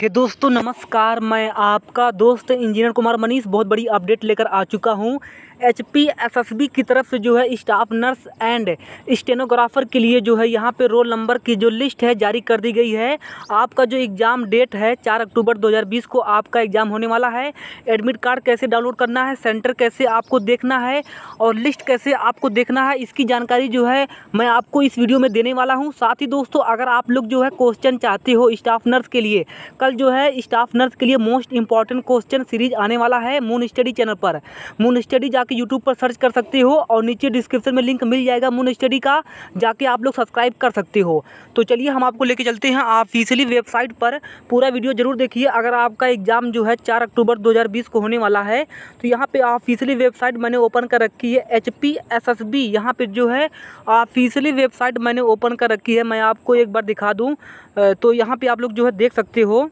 कि दोस्तों नमस्कार मैं आपका दोस्त इंजीनियर कुमार मनीष बहुत बड़ी अपडेट लेकर आ चुका हूँ H P S S B की तरफ से जो है स्टाफ नर्स एंड स्टेनोग्राफर के लिए जो है यहाँ पे रोल नंबर की जो लिस्ट है जारी कर दी गई है आपका जो एग्ज़ाम डेट है चार अक्टूबर 2020 को आपका एग्ज़ाम होने वाला है एडमिट कार्ड कैसे डाउनलोड करना है सेंटर कैसे आपको देखना है और लिस्ट कैसे आपको देखना है इसकी जानकारी जो है मैं आपको इस वीडियो में देने वाला हूँ साथ ही दोस्तों अगर आप लोग जो है क्वेश्चन चाहते हो स्टाफ नर्स के लिए कल जो है स्टाफ नर्स के लिए मोस्ट इंपॉर्टेंट क्वेश्चन सीरीज आने वाला है मून स्टडी चैनल पर मून स्टडी जाके यूट्यूब पर सर्च कर सकते हो और नीचे डिस्क्रिप्शन में लिंक मिल जाएगा मून स्टडी का जाके आप लोग सब्सक्राइब कर सकते हो तो चलिए हम आपको लेके चलते हैं ऑफिशियली वेबसाइट पर पूरा वीडियो जरूर देखिए अगर आपका एग्ज़ाम जो है चार अक्टूबर दो को होने वाला है तो यहाँ पर ऑफिशियली वेबसाइट मैंने ओपन कर रखी है H P S S B यहाँ पर जो है ऑफिशियली वेबसाइट मैंने ओपन कर रखी है मैं आपको एक बार दिखा दूँ तो यहाँ पर आप लोग जो है देख सकते हो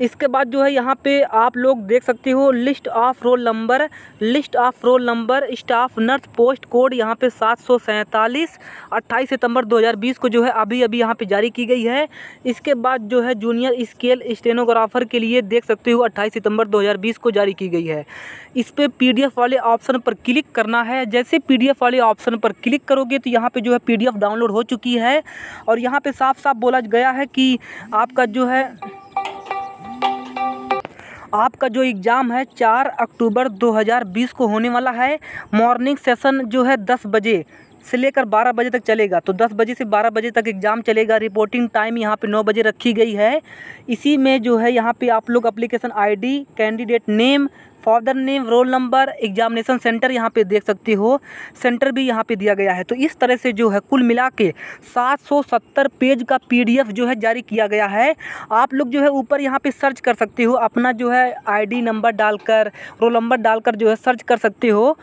इसके बाद जो है यहाँ पे आप लोग देख सकते हो list of roll number list of roll number staff nurse post code यहाँ पे सात सौ सैंतालीस अट्ठाईस सितम्बर दो हज़ार बीस को जो है अभी अभी यहाँ पे जारी की गई है इसके बाद जो है जूनियर स्केल स्टेनोग्राफर के लिए देख सकते हो अट्ठाईस सितम्बर दो हज़ार बीस को जारी की गई है इस पर पी वाले ऑप्शन पर क्लिक करना है जैसे पी वाले ऑप्शन पर क्लिक करोगे तो यहाँ पर जो है पी डाउनलोड हो चुकी है और यहाँ पर साफ साफ बोला गया है कि आपका जो है आपका जो एग्ज़ाम है चार अक्टूबर 2020 को होने वाला है मॉर्निंग सेशन जो है दस बजे से लेकर 12 बजे तक चलेगा तो 10 बजे से 12 बजे तक एग्ज़ाम चलेगा रिपोर्टिंग टाइम यहाँ पे 9 बजे रखी गई है इसी में जो है यहाँ पे आप लोग application ID candidate name father name roll number examination centre यहाँ पे देख सकते हो सेंटर भी यहाँ पे दिया गया है तो इस तरह से जो है कुल मिला के सात पेज का पीडीएफ जो है जारी किया गया है आप लोग जो है ऊपर यहाँ पे सर्च कर सकते हो अपना जो है आईडी नंबर डालकर रोल नंबर डालकर जो है सर्च कर सकते हो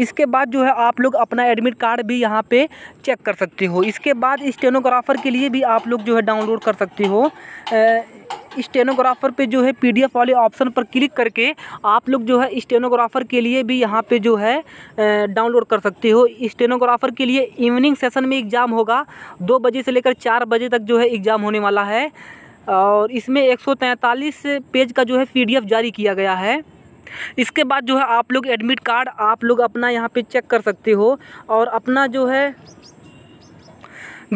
इसके बाद जो है आप लोग अपना एडमिट कार्ड भी यहाँ पे चेक कर सकते हो इसके बाद स्टेनोग्राफ़र के लिए भी आप लोग जो है डाउनलोड कर सकते हो ए, स्टेनोग्राफर पे जो है पीडीएफ वाले ऑप्शन पर क्लिक करके आप लोग जो है स्टेनोग्राफर के लिए भी यहाँ पे जो है डाउनलोड कर सकते हो स्टेनोग्राफर के लिए इवनिंग सेशन में एग्ज़ाम होगा दो बजे से लेकर चार बजे तक जो है एग्ज़ाम होने वाला है और इसमें एक पेज का जो है पी जारी किया गया है इसके बाद जो है आप लोग एडमिट कार्ड आप लोग अपना यहाँ पे चेक कर सकते हो और अपना जो है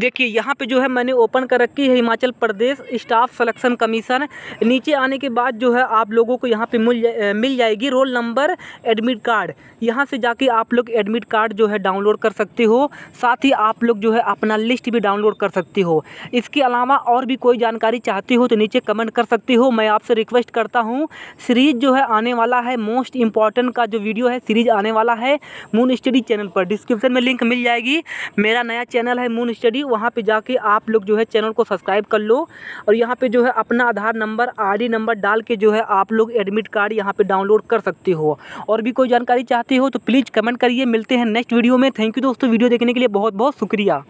देखिए यहाँ पे जो है मैंने ओपन कर रखी है Himachal Pradesh staff selection commission नीचे आने के बाद जो है आप लोगों को यहाँ पे मिल जा, मिल जाएगी रोल नंबर एडमिट कार्ड यहाँ से जाके आप लोग एडमिट कार्ड जो है डाउनलोड कर सकते हो साथ ही आप लोग जो है अपना लिस्ट भी डाउनलोड कर सकते हो इसके अलावा और भी कोई जानकारी चाहते हो तो नीचे कमेंट कर सकते हो मैं आपसे रिक्वेस्ट करता हूँ सीरीज़ जो है आने वाला है मोस्ट इम्पॉर्टेंट का जो वीडियो है सीरीज आने वाला है मून स्टडी चैनल पर डिस्क्रिप्शन में लिंक मिल जाएगी मेरा नया चैनल है मून स्टडी वहाँ पे जाके आप लोग जो है चैनल को सब्सक्राइब कर लो और यहाँ पे जो है अपना आधार नंबर आईडी नंबर डाल के जो है आप लोग एडमिट कार्ड यहाँ पे डाउनलोड कर सकते हो और भी कोई जानकारी चाहते हो तो प्लीज़ कमेंट करिए मिलते हैं नेक्स्ट वीडियो में थैंक यू दोस्तों वीडियो देखने के लिए बहुत बहुत शुक्रिया